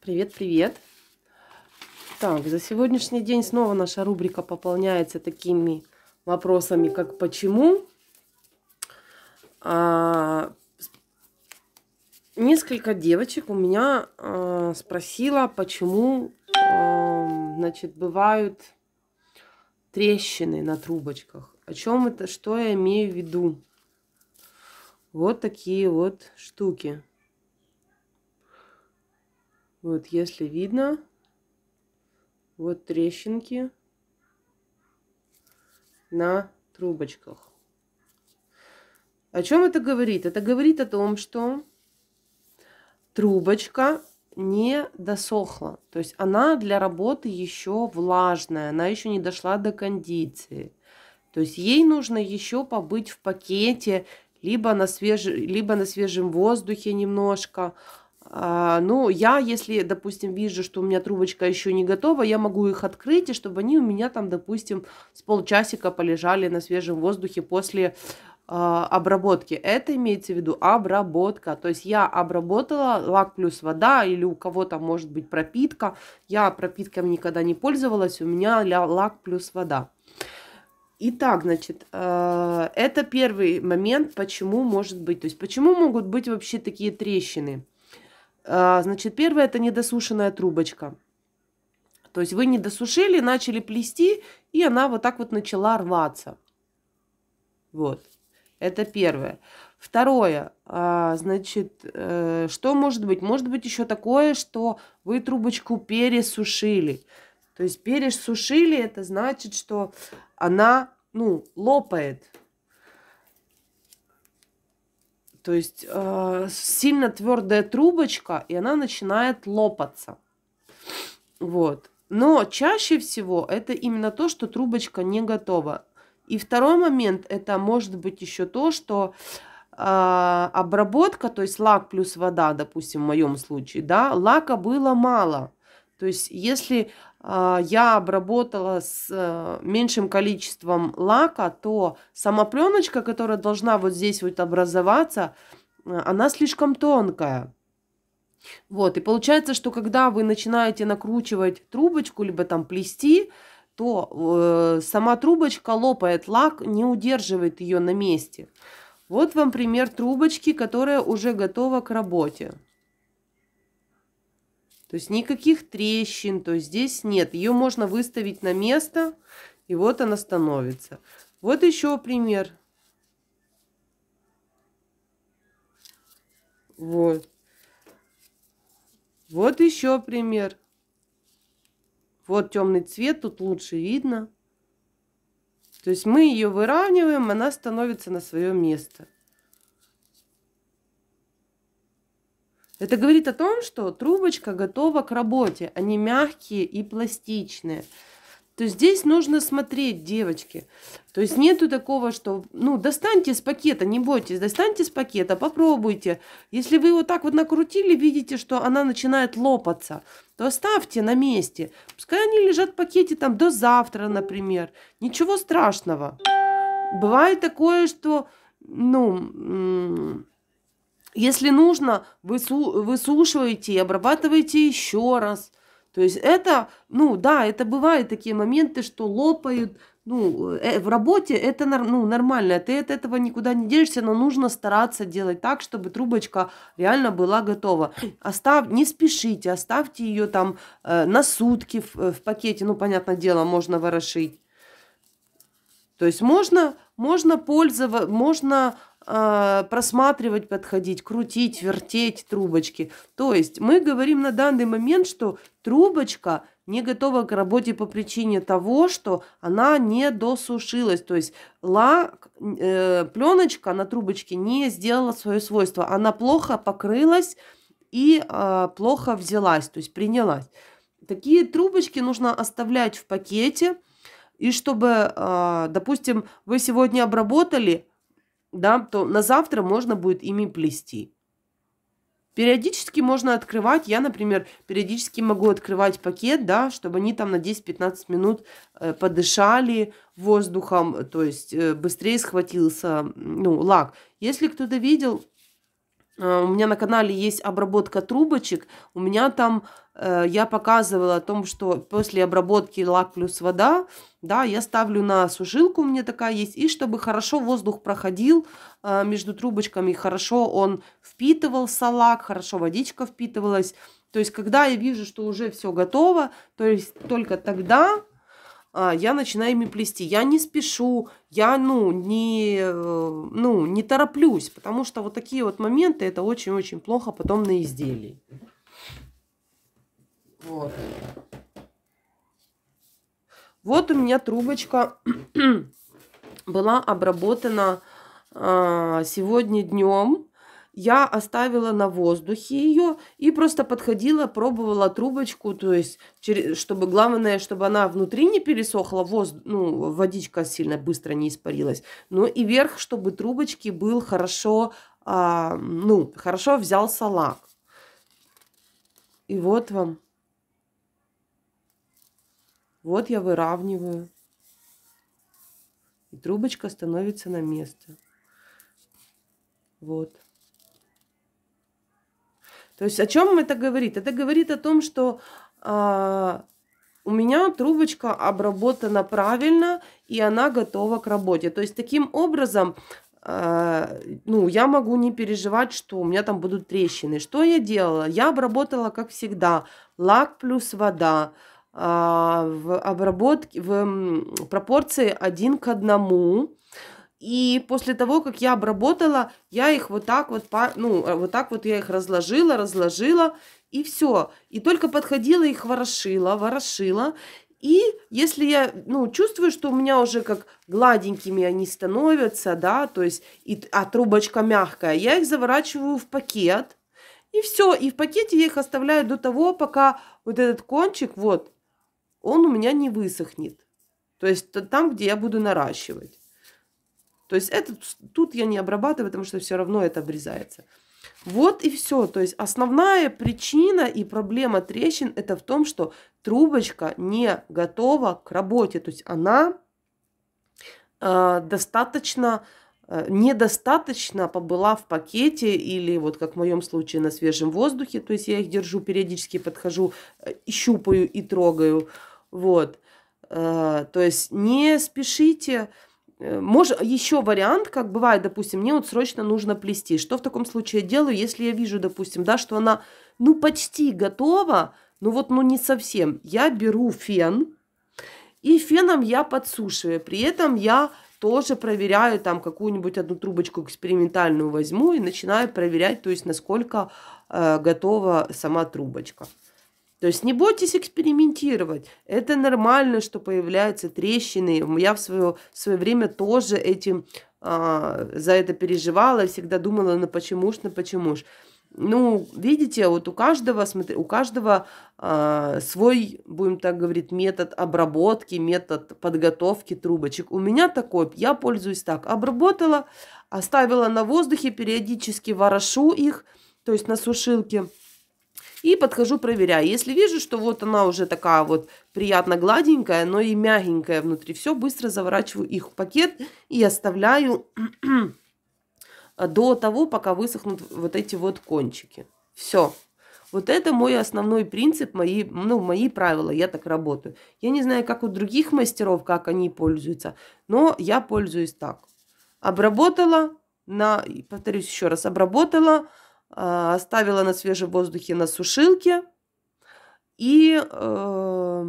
Привет, привет. Так, за сегодняшний день снова наша рубрика пополняется такими вопросами, как почему. А, несколько девочек у меня а, спросила, почему а, значит, бывают трещины на трубочках. О чем это, что я имею в виду? Вот такие вот штуки. Вот если видно, вот трещинки на трубочках. О чем это говорит? Это говорит о том, что трубочка не досохла. То есть она для работы еще влажная, она еще не дошла до кондиции. То есть ей нужно еще побыть в пакете, либо на, свеж... либо на свежем воздухе немножко, а, ну, я, если, допустим, вижу, что у меня трубочка еще не готова, я могу их открыть, и чтобы они у меня там, допустим, с полчасика полежали на свежем воздухе после э, обработки. Это имеется в виду обработка. То есть я обработала лак плюс вода, или у кого-то может быть пропитка. Я пропитками никогда не пользовалась, у меня лак плюс вода. Итак, значит, а, это первый момент, почему может быть, то есть почему могут быть вообще такие трещины. А, значит, первое – это недосушенная трубочка. То есть вы не досушили, начали плести, и она вот так вот начала рваться. Вот. Это первое. Второе, а, значит, э, что может быть? Может быть еще такое, что вы трубочку пересушили. То есть пересушили, это значит, что она, ну, лопает. То есть э, сильно твердая трубочка, и она начинает лопаться. Вот. Но чаще всего это именно то, что трубочка не готова. И второй момент, это может быть еще то, что э, обработка, то есть лак плюс вода, допустим, в моем случае, да, лака было мало. То есть если а, я обработала с э, меньшим количеством лака, то сама пленочка, которая должна вот здесь вот образоваться, э, она слишком тонкая. Вот, и получается, что когда вы начинаете накручивать трубочку, либо там плести, то э, сама трубочка лопает лак, не удерживает ее на месте. Вот вам пример трубочки, которая уже готова к работе. То есть никаких трещин, то есть здесь нет. Ее можно выставить на место, и вот она становится. Вот еще пример. Вот. Вот еще пример. Вот темный цвет, тут лучше видно. То есть мы ее выравниваем, она становится на свое место. Это говорит о том, что трубочка готова к работе. Они а мягкие и пластичные. То есть здесь нужно смотреть, девочки. То есть нету такого, что, ну, достаньте с пакета, не бойтесь, достаньте с пакета, попробуйте. Если вы его так вот накрутили, видите, что она начинает лопаться, то оставьте на месте. Пускай они лежат в пакете там до завтра, например. Ничего страшного. Бывает такое, что, ну... Если нужно, высушиваете и обрабатываете еще раз. То есть это, ну да, это бывают такие моменты, что лопают. Ну, э, в работе это ну, нормально, ты от этого никуда не делишься, но нужно стараться делать так, чтобы трубочка реально была готова. Остав, не спешите, оставьте ее там э, на сутки в, в пакете, ну, понятное дело, можно ворошить. То есть можно, можно пользоваться, можно а, просматривать, подходить, крутить, вертеть трубочки. То есть мы говорим на данный момент, что трубочка не готова к работе по причине того, что она не досушилась. То есть лак, э, пленочка на трубочке не сделала свое свойство. Она плохо покрылась и э, плохо взялась, то есть принялась. Такие трубочки нужно оставлять в пакете. И чтобы, а, допустим, вы сегодня обработали, да, то на завтра можно будет ими плести. Периодически можно открывать, я, например, периодически могу открывать пакет, да, чтобы они там на 10-15 минут э, подышали воздухом, то есть э, быстрее схватился ну, лак. Если кто-то видел, Э, у меня на канале есть обработка трубочек. У меня там э, я показывала о том, что после обработки лак плюс вода, да, я ставлю на сушилку, у меня такая есть, и чтобы хорошо воздух проходил э, между трубочками, хорошо он впитывался лак, хорошо водичка впитывалась. То есть, когда я вижу, что уже все готово, то есть только тогда а, я начинаю ими плести. Я не спешу, я, ну, не, э, ну, не тороплюсь, потому что вот такие вот моменты, это очень-очень плохо потом на изделии. Вот. Вот у меня трубочка была обработана а, сегодня днем я оставила на воздухе ее и просто подходила, пробовала трубочку, то есть, чтобы главное, чтобы она внутри не пересохла, воз, ну, водичка сильно быстро не испарилась, но и верх, чтобы трубочки был хорошо, а, ну, хорошо взялся лак. И вот вам. Вот я выравниваю. И трубочка становится на место. Вот. То есть о чем это говорит? Это говорит о том, что э, у меня трубочка обработана правильно и она готова к работе. То есть таким образом а, ну, я могу не переживать, что у меня там будут трещины. Что я делала? Я обработала, как всегда, лак плюс вода а, в обработке, в пропорции один к одному. И после того, как я обработала, я их вот так вот, ну, э, вот так вот я их разложила, разложила, и все. И только подходила их ворошила, ворошила. И если я, ну, чувствую, что у меня уже как гладенькими они становятся, да, то есть, и, а трубочка мягкая, я их заворачиваю в пакет, и все, и в пакете я их оставляю до того, пока вот этот кончик, вот, он у меня не высохнет. То есть там, где я буду наращивать. То есть этот тут я не обрабатываю, потому что все равно это обрезается. Вот и все. То есть основная причина и проблема трещин это в том, что трубочка не готова к работе. То есть она а, э, достаточно недостаточно побыла в пакете или вот как в моем случае на свежем воздухе. То есть я их держу, периодически подхожу, э, щупаю и трогаю. Вот. Э, то есть не спешите Э, Мож, еще вариант, как бывает, допустим, мне вот срочно нужно плести. Что в таком случае я делаю, если я вижу, допустим, да, что она, ну, почти готова, но вот, ну, не совсем. Я беру фен, и феном я подсушиваю. При этом я тоже проверяю там какую-нибудь одну трубочку экспериментальную возьму и начинаю проверять, то есть насколько э, готова сама трубочка. То есть не бойтесь экспериментировать. Это нормально, что появляются трещины. Я в свое, в свое время тоже этим а, за это переживала, всегда думала, ну почему ж, ну почему ж. Ну, видите, вот у каждого, смотри, у каждого а, свой, будем так говорить, метод обработки, метод подготовки трубочек. У меня такой, я пользуюсь так. Обработала, оставила на воздухе, периодически ворошу их, то есть на сушилке – и подхожу, проверяю. Если вижу, что вот она уже такая вот приятно гладенькая, но и мягенькая внутри, все, быстро заворачиваю их в пакет и оставляю до того, пока высохнут вот эти вот кончики. Все. Вот это мой основной принцип, мои, ну, мои правила, я так работаю. Я не знаю, как у других мастеров, как они пользуются, но я пользуюсь так. Обработала, на, повторюсь еще раз, обработала, а, оставила на свежем воздухе на сушилке и э,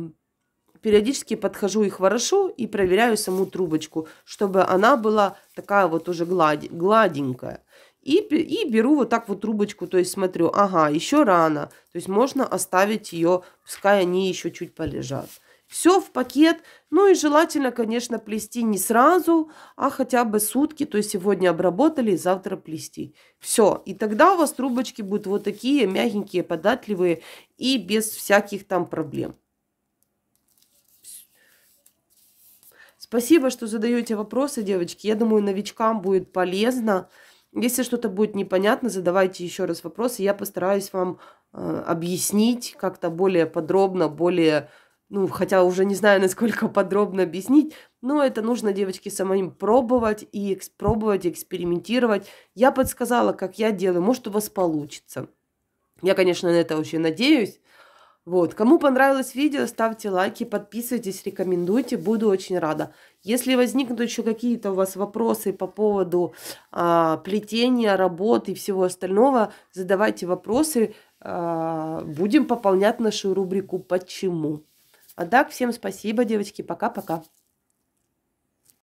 периодически подхожу и ворошу и проверяю саму трубочку, чтобы она была такая вот уже гладь, гладенькая. И, и беру вот так вот трубочку, то есть смотрю, ага, еще рано, то есть можно оставить ее, пускай они еще чуть полежат все в пакет. Ну и желательно, конечно, плести не сразу, а хотя бы сутки. То есть сегодня обработали, завтра плести. Все. И тогда у вас трубочки будут вот такие мягенькие, податливые и без всяких там проблем. Спасибо, что задаете вопросы, девочки. Я думаю, новичкам будет полезно. Если что-то будет непонятно, задавайте еще раз вопросы. Я постараюсь вам э, объяснить как-то более подробно, более ну, хотя уже не знаю, насколько подробно объяснить, но это нужно, девочки, самим пробовать и пробовать, экспериментировать. Я подсказала, как я делаю, может, у вас получится. Я, конечно, на это очень надеюсь. Вот, кому понравилось видео, ставьте лайки, подписывайтесь, рекомендуйте, буду очень рада. Если возникнут еще какие-то у вас вопросы по поводу а, плетения, работы и всего остального, задавайте вопросы, а, будем пополнять нашу рубрику «Почему?». А так, всем спасибо, девочки. Пока-пока.